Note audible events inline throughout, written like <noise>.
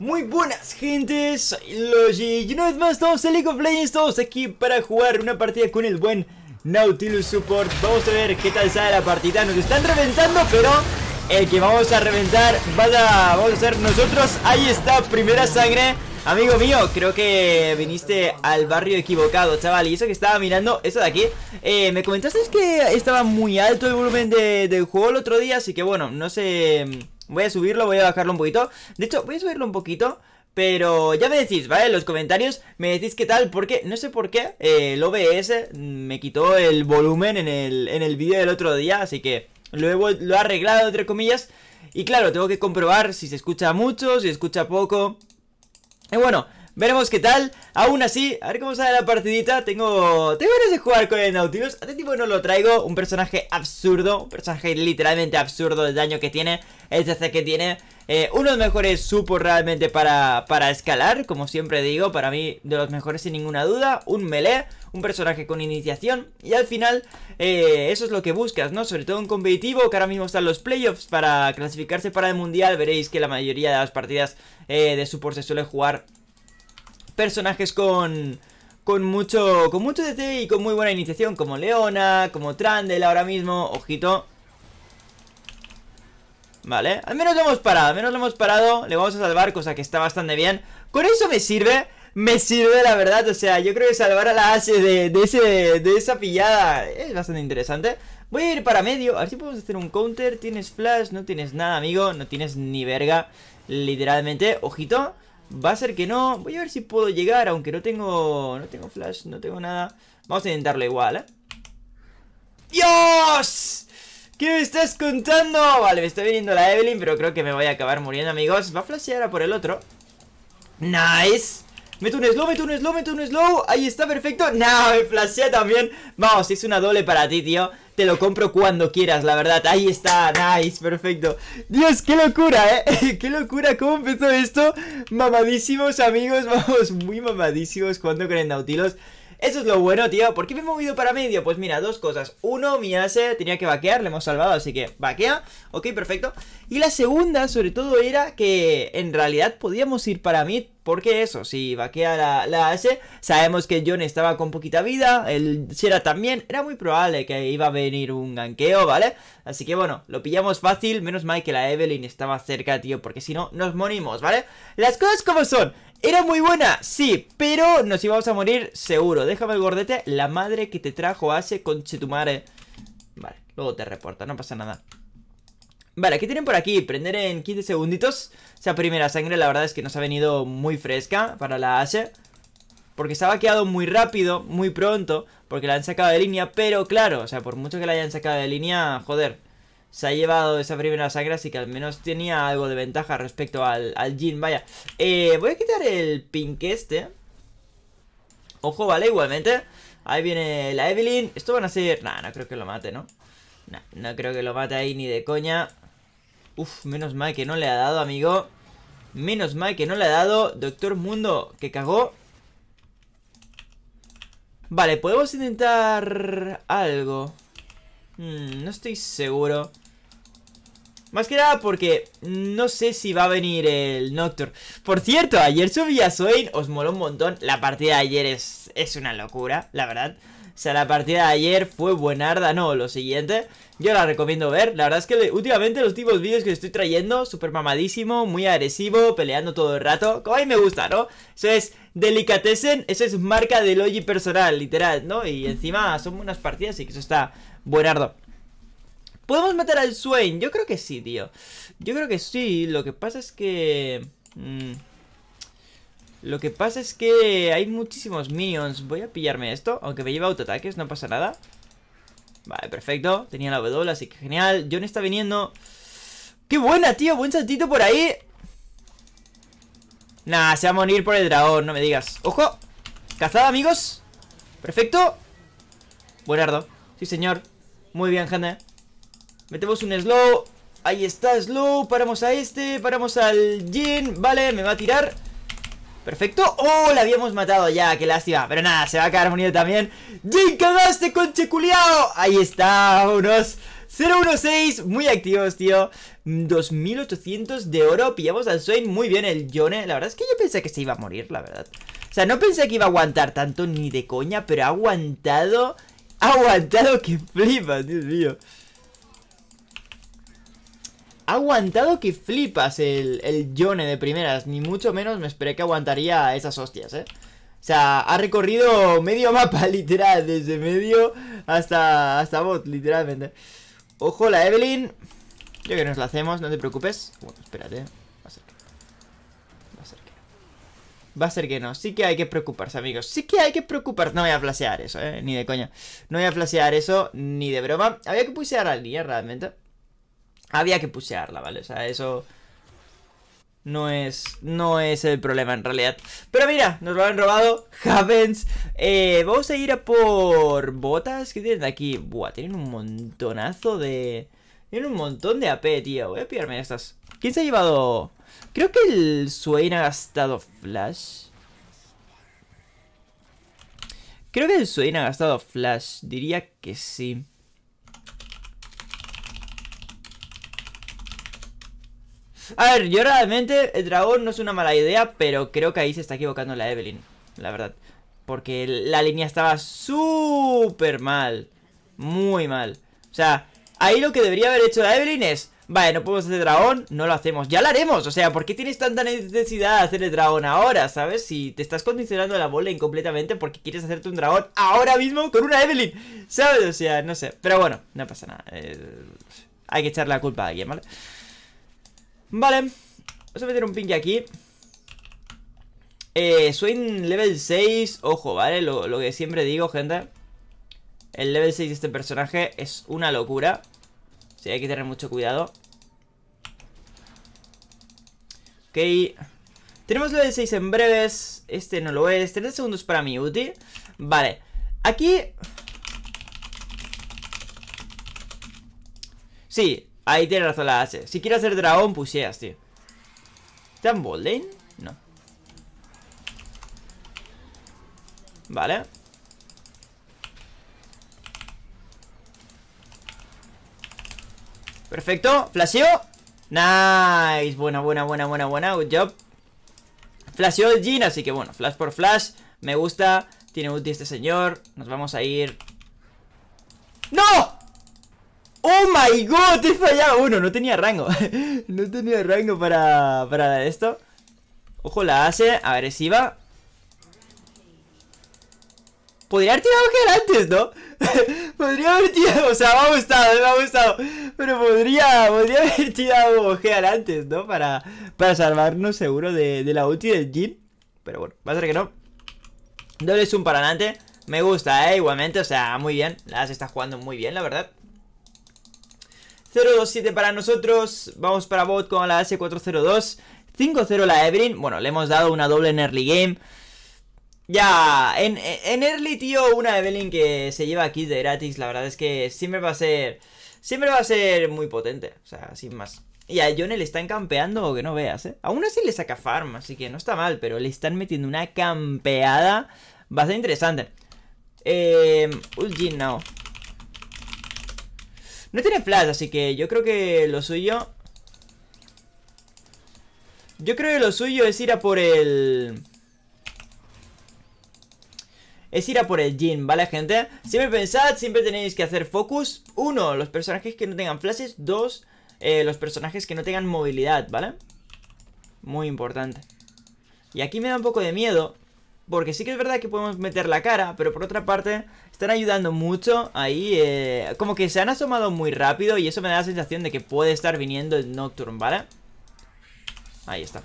Muy buenas gentes, soy Logi y una vez más todos en League of Legends, todos aquí para jugar una partida con el buen Nautilus Support Vamos a ver qué tal sale la partida, nos están reventando pero el que vamos a reventar va a, vamos a ser nosotros Ahí está, primera sangre Amigo mío, creo que viniste al barrio equivocado, chaval Y eso que estaba mirando, eso de aquí eh, Me comentaste que estaba muy alto el volumen del juego el otro día Así que bueno, no sé... Voy a subirlo, voy a bajarlo un poquito De hecho, voy a subirlo un poquito pero ya me decís, ¿vale? En los comentarios me decís qué tal, porque no sé por qué eh, el OBS me quitó el volumen en el, en el vídeo del otro día, así que lo he, lo he arreglado, entre comillas. Y claro, tengo que comprobar si se escucha mucho, si se escucha poco. Y bueno, Veremos qué tal. Aún así, a ver cómo sale la partidita. Tengo. Tengo ganas de jugar con el Nautilus. A este tipo no lo traigo. Un personaje absurdo. Un personaje literalmente absurdo El daño que tiene. El CC que tiene. Unos eh, uno de los mejores supos realmente para, para escalar. Como siempre digo, para mí de los mejores sin ninguna duda. Un melee. Un personaje con iniciación. Y al final, eh, eso es lo que buscas, ¿no? Sobre todo en competitivo. Que ahora mismo están los playoffs para clasificarse para el mundial. Veréis que la mayoría de las partidas eh, de support se suele jugar personajes con mucho con mucho DT y con muy buena iniciación, como Leona, como Trandel ahora mismo, ojito. Vale, al menos lo hemos parado, al menos lo hemos parado, le vamos a salvar, cosa que está bastante bien. Con eso me sirve, me sirve la verdad, o sea, yo creo que salvar a la H de, ese, de esa pillada es bastante interesante. Voy a ir para medio, a ver si podemos hacer un counter, tienes flash, no tienes nada amigo, no tienes ni verga, literalmente, ojito. Va a ser que no. Voy a ver si puedo llegar, aunque no tengo... No tengo flash, no tengo nada. Vamos a intentarlo igual, ¿eh? ¡Dios! ¿Qué me estás contando? Vale, me está viniendo la Evelyn, pero creo que me voy a acabar muriendo, amigos. Va a flashear ahora por el otro. Nice. Meto un slow, meto un slow, meto un slow. Ahí está, perfecto. No, me flashea también. Vamos, es una doble para ti, tío. Te lo compro cuando quieras, la verdad. Ahí está, nice, perfecto. Dios, qué locura, ¿eh? <laughs> qué locura, ¿cómo empezó esto? Mamadísimos, amigos, <laughs> vamos, muy mamadísimos cuando creen Nautilos. Eso es lo bueno, tío. ¿Por qué me he movido para medio? Pues mira, dos cosas. Uno, mi ase tenía que vaquear, le hemos salvado, así que vaquea. Ok, perfecto. Y la segunda, sobre todo, era que en realidad podíamos ir para mid porque eso, si vaquea la, la S, sabemos que John estaba con poquita vida, el era también, era muy probable que iba a venir un ganqueo, ¿vale? Así que bueno, lo pillamos fácil, menos mal que la Evelyn estaba cerca, tío, porque si no, nos morimos, ¿vale? Las cosas como son, era muy buena, sí, pero nos íbamos a morir seguro. Déjame el gordete, la madre que te trajo hace Chetumare. Vale, luego te reporta, no pasa nada. Vale, ¿qué tienen por aquí? Prender en 15 segunditos. Esa primera sangre, la verdad es que nos ha venido muy fresca para la Ashe. Porque se ha vaqueado muy rápido, muy pronto. Porque la han sacado de línea, pero claro, o sea, por mucho que la hayan sacado de línea, joder. Se ha llevado esa primera sangre, así que al menos tenía algo de ventaja respecto al, al Vaya, eh, voy a quitar el pink este. Ojo, vale, igualmente. Ahí viene la Evelyn. Esto van a ser... Nah, no creo que lo mate, ¿no? Nah, no creo que lo mate ahí ni de coña. Uf, menos mal que no le ha dado, amigo. Menos mal que no le ha dado. Doctor Mundo, que cagó. Vale, podemos intentar algo. Hmm, no estoy seguro. Más que nada porque no sé si va a venir el Nocturne. Por cierto, ayer subí a Swain, os moló un montón. La partida de ayer es, es una locura, la verdad. O sea, la partida de ayer fue buenarda, no, lo siguiente. Yo la recomiendo ver. La verdad es que últimamente los tipos vídeos que estoy trayendo, súper mamadísimo, muy agresivo, peleando todo el rato. Como a mí me gusta, ¿no? Eso es Delicatessen, eso es marca de Logi personal, literal, ¿no? Y encima son unas partidas, y que eso está buenardo. ¿Podemos matar al Swain? Yo creo que sí, tío. Yo creo que sí. Lo que pasa es que... Mm, lo que pasa es que hay muchísimos minions. Voy a pillarme esto, aunque me lleva autoataques, no pasa nada. Vale, perfecto. Tenía la W, así que genial. John está viniendo. ¡Qué buena, tío! Buen saltito por ahí. Nah, se va a morir por el dragón, no me digas. ¡Ojo! Cazada, amigos. Perfecto. Buenardo. Sí, señor. Muy bien, gente. Metemos un slow. Ahí está, slow. Paramos a este, paramos al Jin. Vale, me va a tirar. Perfecto. ¡Oh! La habíamos matado ya. ¡Qué lástima! Pero nada, se va a quedar unido también. ¡Jin cagaste con culiao! Ahí está. Unos 016. Muy activos, tío. 2800 mm, de oro. Pillamos al Swain. Muy bien el Yone. La verdad es que yo pensé que se iba a morir, la verdad. O sea, no pensé que iba a aguantar tanto ni de coña, pero ha aguantado. Ha aguantado que flipas, Dios mío. Ha aguantado que flipas el, el Yone de primeras. Ni mucho menos me esperé que aguantaría esas hostias, ¿eh? O sea, ha recorrido medio <laughs> mapa, literal. Desde medio hasta, hasta bot, literalmente. Ojo, la Evelyn. Yo que nos la hacemos, no te preocupes. Bueno, espérate. ¿eh? Va a ser que no. Va a ser que no. Va a ser que no. Sí que hay que preocuparse, amigos. Sí que hay que preocuparse. No voy a flashear eso, eh. Ni de coña. No voy a flashear eso, ni de broma. Había que pusear al día realmente había que pusearla, ¿vale? O sea, eso no es, no es el problema en realidad. Pero mira, nos lo han robado. <laughs> Happens eh, vamos a ir a por botas. ¿Qué tienen aquí? Buah, tienen un montonazo de... Tienen un montón de AP, tío. Voy a pillarme estas. ¿Quién se ha llevado? Creo que el Swain ha gastado flash. Creo que el Swain ha gastado flash. Diría que sí. A ver, yo realmente el dragón no es una mala idea, pero creo que ahí se está equivocando la Evelyn, la verdad. Porque la línea estaba súper mal. Muy mal. O sea, ahí lo que debería haber hecho la Evelyn es... Vale, no podemos hacer dragón, no lo hacemos. Ya lo haremos, o sea, ¿por qué tienes tanta necesidad de hacer el dragón ahora, sabes? Si te estás condicionando la bola incompletamente porque quieres hacerte un dragón ahora mismo con una Evelyn, ¿sabes? O sea, no sé. Pero bueno, no pasa nada. Eh, hay que echar la culpa a alguien, ¿vale? Vale, vamos a meter un pinky aquí eh, Swing level 6, ojo, ¿vale? Lo, que siempre digo, gente El level 6 de este personaje es una locura Sí, hay que tener mucho cuidado Ok Tenemos level 6 en breves Este no lo es 30 segundos para mi uti Vale, aquí Sí, Ahí tiene razón la H. Si quieres hacer dragón, pusheas, tío. ¿Está en No. Vale. Perfecto, flasheo Nice, buena, buena, buena, buena, buena Good job Flasheo el Jin, así que bueno, flash por flash Me gusta, tiene ulti este señor Nos vamos a ir ¡No! ¡Oh my god! He fallado uno, no tenía rango <laughs> No tenía rango para, para esto Ojo la hace, agresiva Podría haber tirado gel antes, ¿no? <laughs> podría haber tirado, o sea, me ha gustado, me ha gustado Pero podría, podría haber tirado gel antes, ¿no? Para, para salvarnos seguro de, de la ulti del Jin Pero bueno, va a ser que no Doble zoom para adelante Me gusta, ¿eh? Igualmente, o sea, muy bien La hace, está jugando muy bien, la verdad 027 para nosotros. Vamos para bot con la S402. 5-0 la Evelyn. Bueno, le hemos dado una doble en early game. Ya, en, early, tío, una Evelyn que se lleva aquí de gratis. La verdad es que siempre va a ser. Siempre va a ser muy potente. O sea, sin más. Y a John le están campeando que no veas, ¿eh? Aún así le saca farm, así que no está mal, pero le están metiendo una campeada ser interesante. Eh. Ulgin now. No tiene flash, así que yo creo que lo suyo... Yo creo que lo suyo es ir a por el... Es ir a por el Jin, ¿vale, gente? Siempre pensad, siempre tenéis que hacer focus. Uno, los personajes que no tengan flashes. Dos, eh, los personajes que no tengan movilidad, ¿vale? Muy importante. Y aquí me da un poco de miedo porque sí que es verdad que podemos meter la cara, pero por otra parte están ayudando mucho ahí, eh, como que se han asomado muy rápido y eso me da la sensación de que puede estar viniendo el Nocturne, ¿vale? Ahí está.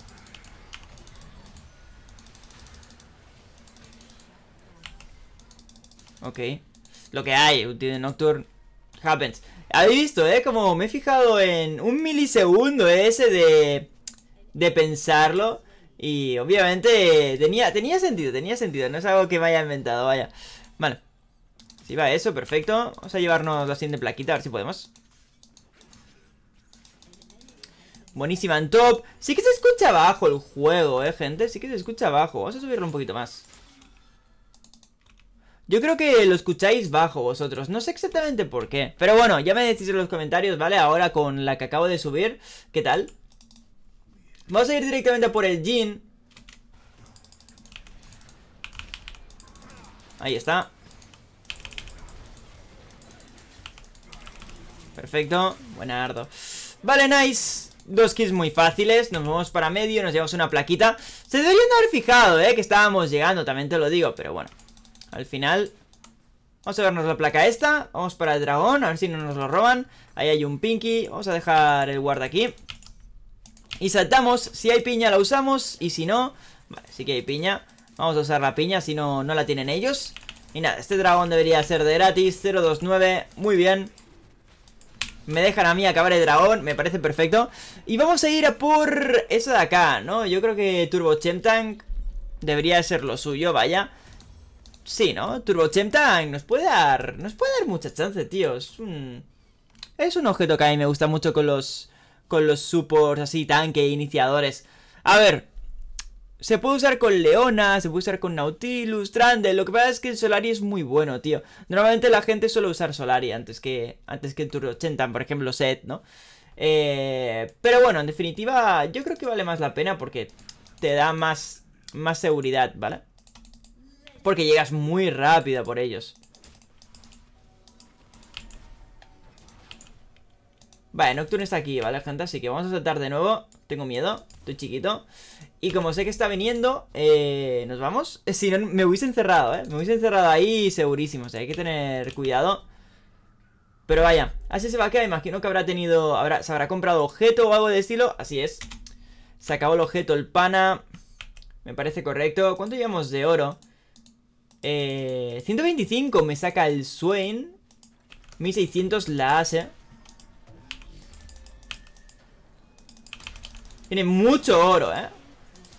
Ok. Lo que hay, tiene Nocturne happens. Habéis visto, ¿eh? Como me he fijado en un milisegundo ese de... De pensarlo. Y obviamente tenía, tenía sentido, tenía sentido. No es algo que me haya inventado, vaya. Vale. Si va eso, perfecto. Vamos a llevarnos la siguiente plaquita, a ver si podemos. Buenísima en top. Sí que se escucha bajo el juego, eh, gente. Sí que se escucha abajo Vamos a subirlo un poquito más. Yo creo que lo escucháis bajo vosotros, no sé exactamente por qué. Pero bueno, ya me decís en los comentarios, ¿vale? Ahora con la que acabo de subir, ¿qué tal? Vamos a ir directamente por el Jin. Ahí está. Perfecto. ardo Vale, nice. Dos kills muy fáciles. Nos vamos para medio, nos llevamos una plaquita. Se deberían haber fijado, ¿eh? Que estábamos llegando, también te lo digo. Pero bueno, al final... Vamos a vernos la placa esta. Vamos para el dragón, a ver si no nos lo roban. Ahí hay un pinky. Vamos a dejar el guarda aquí. Y saltamos, si hay piña la usamos y si no, vale, sí que hay piña Vamos a usar la piña si no, no la tienen ellos Y nada, este dragón debería ser de gratis 029, muy bien Me dejan a mí acabar el dragón, me parece perfecto Y vamos a ir por eso de acá, ¿no? Yo creo que Turbo Chemtank debería ser lo suyo, vaya Sí, ¿no? Turbo Chemtank nos puede dar, nos puede dar mucha chance, tíos Es un objeto que a mí me gusta mucho con los con los supports así, tanque, iniciadores. A ver, se puede usar con Leona, se puede usar con Nautilus, trandel Lo que pasa es que el Solari es muy bueno, tío. Normalmente la gente suele usar Solari antes que, antes que el turno 80, por ejemplo, Set, ¿no? Eh, pero bueno, en definitiva, yo creo que vale más la pena porque te da más, más seguridad, ¿vale? Porque llegas muy rápido por ellos. Vale, Nocturne está aquí, ¿vale, gente? Así que vamos a saltar de nuevo Tengo miedo, estoy chiquito Y como sé que está viniendo, eh, ¿nos vamos? <laughs> Si no, me hubiese encerrado, ¿eh? Me hubiese encerrado ahí segurísimo, o sea, hay que tener cuidado Pero vaya, así se va a quedar, imagino que habrá tenido... Habrá, se habrá comprado objeto o algo de estilo Así es Se acabó el objeto, el pana Me parece correcto ¿Cuánto llevamos de oro? Eh, 125 me saca el Swain 1600 la hace Tiene mucho oro, ¿eh?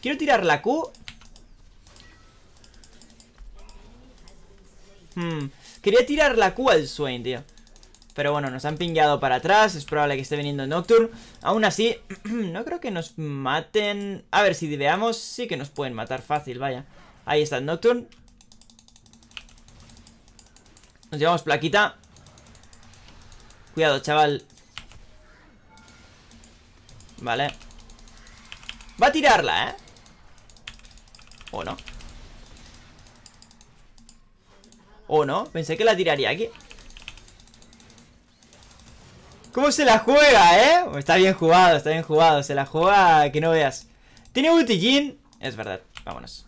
Quiero tirar la Q. Hmm. Quería tirar la Q al Swain, tío. Pero bueno, nos han pingueado para atrás. Es probable que esté viniendo Nocturne. Aún así, <clears throat> no creo que nos maten. A ver, si veamos, sí que nos pueden matar fácil, vaya. Ahí está el Nocturne. Nos llevamos plaquita. Cuidado, chaval. Vale. Va a tirarla, ¿eh? ¿O no? ¿O no? Pensé que la tiraría aquí ¿Cómo se la juega, eh? Está bien jugado, está bien jugado Se la juega que no veas Tiene botellín Es verdad, vámonos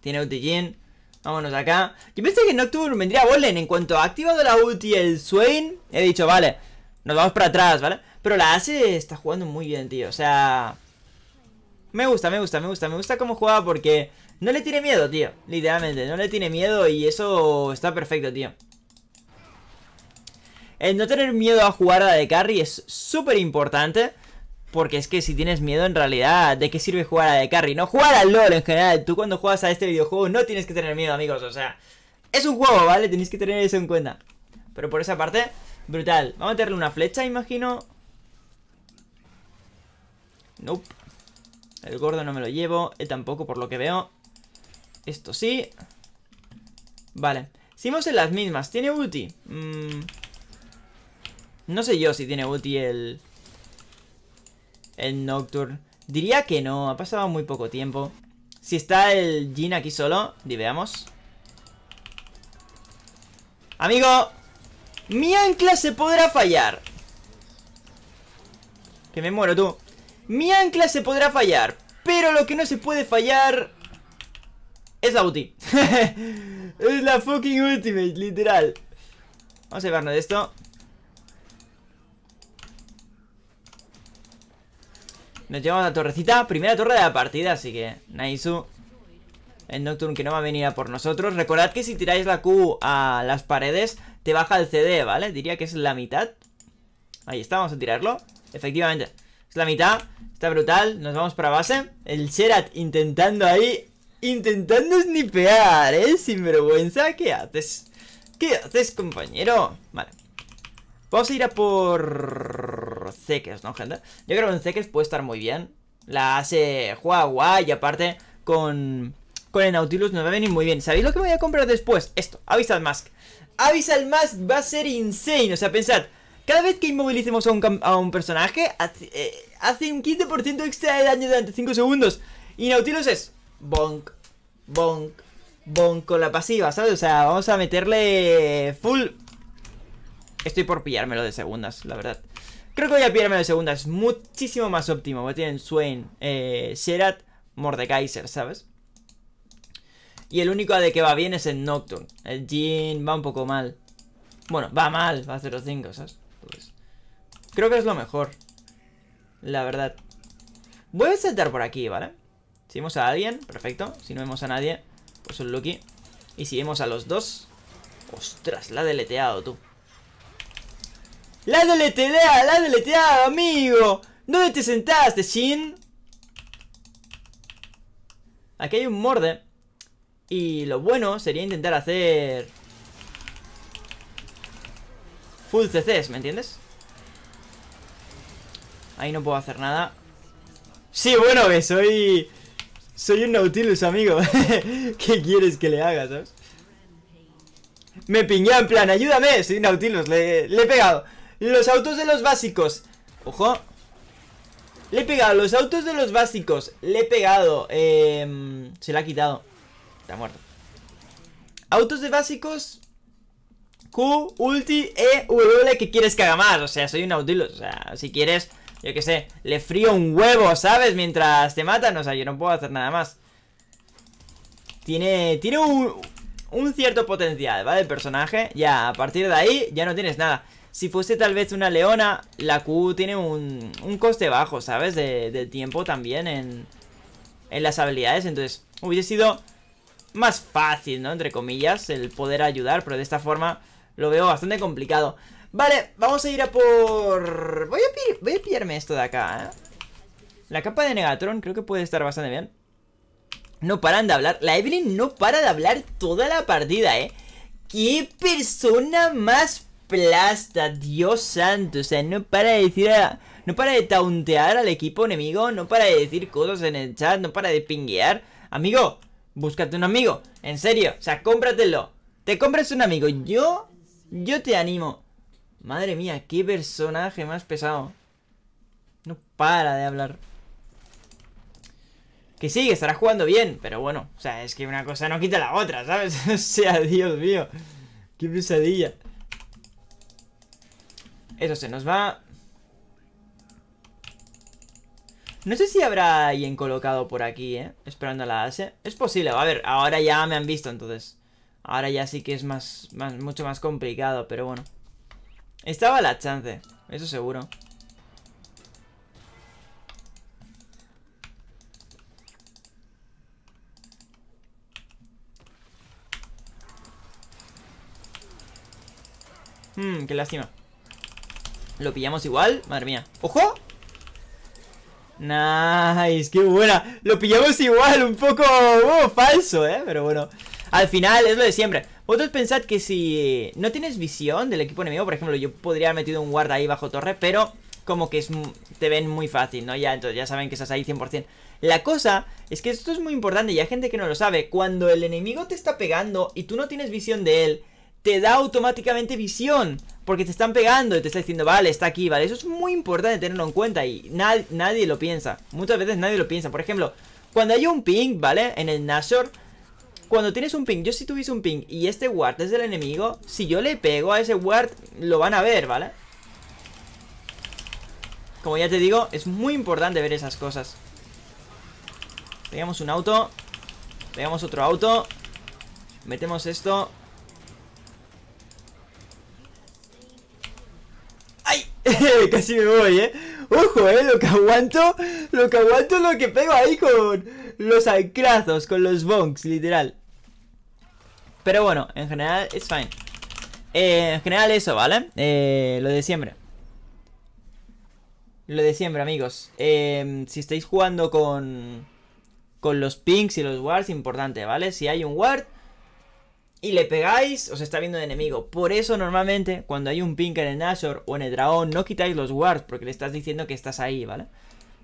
Tiene botellín Vámonos acá. Yo pensé que Nocturne vendría Bolen? En cuanto ha activado la ulti el Swain, he dicho, vale, nos vamos para atrás, ¿vale? Pero la hace está jugando muy bien, tío. O sea, me gusta, me gusta, me gusta, me gusta cómo juega porque no le tiene miedo, tío. Literalmente, no le tiene miedo y eso está perfecto, tío. El no tener miedo a jugar a la de carry es súper importante. Porque es que si tienes miedo, en realidad, ¿de qué sirve jugar a la de carry? No, jugar al LOL en general. Tú cuando juegas a este videojuego no tienes que tener miedo, amigos. O sea, es un juego, ¿vale? Tenéis que tener eso en cuenta. Pero por esa parte, brutal. Vamos a meterle una flecha, imagino. Nope. El gordo no me lo llevo. Él tampoco, por lo que veo. Esto sí. Vale. Seguimos en las mismas. ¿Tiene ulti? Mm. No sé yo si tiene ulti el... El Nocturne. Diría que no. Ha pasado muy poco tiempo. Si está el Jin aquí solo, veamos Amigo, mi ancla se podrá fallar. Que me muero tú. Mi ancla se podrá fallar, pero lo que no se puede fallar es la ulti. <laughs> es la fucking ultimate, literal. Vamos a llevarnos de esto. Nos llevamos a la torrecita. Primera torre de la partida, así que... Naisu. El Nocturne que no va a venir a por nosotros. Recordad que si tiráis la Q a las paredes, te baja el CD, ¿vale? Diría que es la mitad. Ahí está, vamos a tirarlo. Efectivamente la mitad. Está brutal. Nos vamos para base. El Sherat intentando ahí. Intentando snipear, ¿eh? Sinvergüenza. ¿Qué haces? ¿Qué haces, compañero? Vale. Vamos a ir a por... Zeke's, ¿no, gente? Yo creo que en Zeke's puede estar muy bien. La hace... Juega guay. Y aparte, con... Con el Nautilus nos va a venir muy bien. ¿Sabéis lo que voy a comprar después? Esto. avisal Mask. avisal Mask va a ser insane. O sea, pensad... Cada vez que inmovilicemos a un, personaje, hace, eh, un 15% extra de daño durante 5 segundos. Y Nautilus es bonk, bonk, bonk con la pasiva, ¿sabes? O sea, vamos a meterle full... Estoy por pillármelo de segundas, la verdad. Creo que voy a pillármelo de segundas. Muchísimo más óptimo. Porque tienen Swain, eh, Sherat, Mordekaiser, ¿sabes? Y el único de que va bien es el Nocturne. El Jin va un poco mal. Bueno, va mal, va a los 5 ¿sabes? Creo que es lo mejor. La verdad. Voy a saltar por aquí, ¿vale? Si vemos a alguien, perfecto. Si no vemos a nadie, pues un Lucky. Y si vemos a los dos... Ostras, la ha deleteado, tú. La ha deleteado, la ha deleteado, amigo. ¿Dónde te sentaste, Shin? Aquí hay un morde. Y lo bueno sería intentar hacer... Full CCs, ¿me entiendes? Ahí no puedo hacer nada. Sí, bueno, que soy... Soy un Nautilus, amigo. <laughs> ¿Qué quieres que le haga, sabes? Me piñó en plan, ayúdame. Soy Nautilus, le, he pegado. Los autos de los básicos. Ojo. Le he pegado los autos de los básicos. Le he pegado. Em, se le ha quitado. Está muerto. Autos de básicos. Q, ulti, E, W. ¿Qué quieres que haga más? O sea, soy un Nautilus. O sea, si quieres yo qué sé, le frío un huevo, ¿sabes? Mientras te matan, o sea, yo no puedo hacer nada más. Tiene, tiene un, cierto potencial, ¿vale? El personaje, ya, a partir de ahí ya no tienes nada. Si fuese tal vez una leona, la Q tiene un, coste bajo, ¿sabes? De, tiempo también en, en las habilidades, entonces hubiese sido más fácil, ¿no? Entre comillas, el poder ayudar, pero de esta forma lo veo bastante complicado. Vale, vamos a ir a por... Voy a, pillarme esto de acá, ¿eh? La capa de Negatron creo que puede estar bastante bien. No paran de hablar. La Evelyn no para de hablar toda la partida, ¿eh? ¡Qué persona más plasta! Dios santo. O sea, no para de decir... No para de tauntear al equipo enemigo. No para de decir cosas en el chat. No para de pinguear. Amigo, búscate un amigo. En serio. O sea, cómpratelo. Te compras un amigo. Yo... Yo te animo Madre mía, qué personaje más pesado. No para de hablar. Que sí, que estará jugando bien, pero bueno, o sea, es que una cosa no quita la otra, ¿sabes? <laughs> o sea, Dios mío, qué pesadilla. Eso se nos va. No sé si habrá alguien colocado por aquí, ¿eh? Esperando a la ASE. Es posible, a ver, ahora ya me han visto, entonces. Ahora ya sí que es más mucho más complicado, pero bueno. Estaba la chance, eso seguro. Mmm, qué lástima. ¿Lo pillamos igual? Madre mía. ¡Ojo! Nice, qué buena. Lo pillamos igual, un poco uh, falso, ¿eh? Pero bueno. Al final es lo de siempre. Vosotros pensad que si eh, no tienes visión del equipo enemigo, por ejemplo, yo podría haber metido un guarda ahí bajo torre, pero como que es, te ven muy fácil, ¿no? Ya, entonces ya saben que estás ahí 100%. La cosa es que esto es muy importante y hay gente que no lo sabe. Cuando el enemigo te está pegando y tú no tienes visión de él, te da automáticamente visión. Porque te están pegando y te está diciendo, vale, está aquí, vale. Eso es muy importante tenerlo en cuenta y nadie lo piensa. Muchas veces nadie lo piensa. Por ejemplo, cuando hay un ping, ¿vale? En el Nashor cuando tienes un ping, yo si tuviese un ping y este ward es del enemigo, si yo le pego a ese ward, lo van a ver, ¿vale? Como ya te digo, es muy importante ver esas cosas. Pegamos un auto. Pegamos otro auto. Metemos esto. ¡Ay! <laughs> Casi me voy, ¿eh? Ojo, eh, lo que aguanto, lo que aguanto es lo que pego ahí con los alcrazos, con los bonks, literal. Pero bueno, en general, es fine. Eh, en general eso, ¿vale? Eh, lo de siempre. Lo de siempre, amigos. Em, si estáis jugando con... Con los pings y los wards, importante, ¿vale? Si hay un ward, y le pegáis, os está viendo de enemigo. Por eso normalmente cuando hay un pink en el Nashor o en el dragón no quitáis los wards porque le estás diciendo que estás ahí, ¿vale?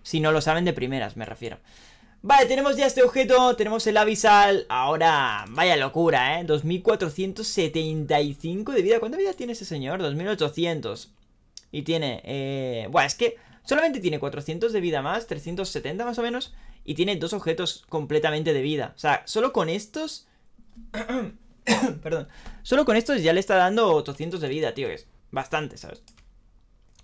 Si no lo saben de primeras, me refiero. Vale, tenemos ya este objeto, tenemos el abisal. Ahora, vaya locura, ¿eh? 2475 de vida. ¿Cuánta vida tiene ese señor? 2800. Y tiene, eh... Buah, es que solamente tiene 400 de vida más, 370 más o menos. Y tiene dos objetos completamente de vida. O sea, solo con estos... <coughs> Perdón. Solo con estos ya le está dando 800 de vida, tío. Es bastante, ¿sabes?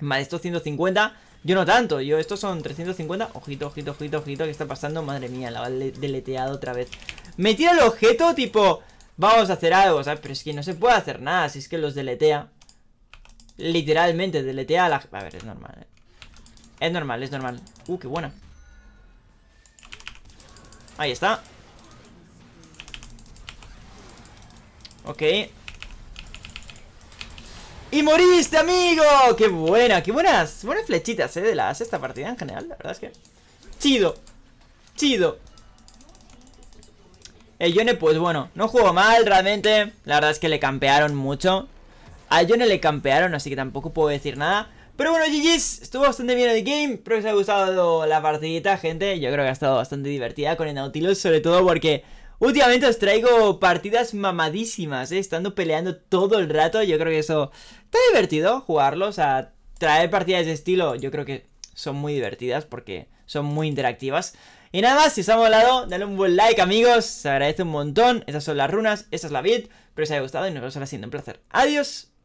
Más estos 150. Yo no tanto. Yo estos son 350. Ojito, ojito, ojito, ojito. ¿Qué está pasando? Madre mía, la va deletear otra vez. Me tira el objeto, tipo... Vamos a hacer algo, ¿sabes? Pero es que no se puede hacer nada. Si es que los deletea. Literalmente, deletea a la... A ver, es normal, ¿eh? Es normal, es normal. Uh, qué buena. Ahí está. Ok ¡Y moriste, amigo! ¡Qué buena! ¡Qué buenas! Buenas flechitas, eh, de las esta partida en general, la verdad es que Chido Chido El Yone, pues bueno, no juego mal realmente La verdad es que le campearon mucho A Yone le campearon, así que tampoco puedo decir nada pero bueno, GG's, estuvo bastante bien el game, espero que os haya gustado la partidita, gente. Yo creo que ha estado bastante divertida con el Nautilus, sobre todo porque Últimamente os traigo partidas mamadísimas, ¿eh? estando peleando todo el rato. Yo creo que eso está divertido jugarlo. O sea, traer partidas de estilo, yo creo que son muy divertidas porque son muy interactivas. Y nada más, si os ha molado, dale un buen like, amigos. Se agradece un montón. Estas son las runas, esa es la vid. Espero que os haya gustado y nos vemos ahora siguiente. Un placer. Adiós.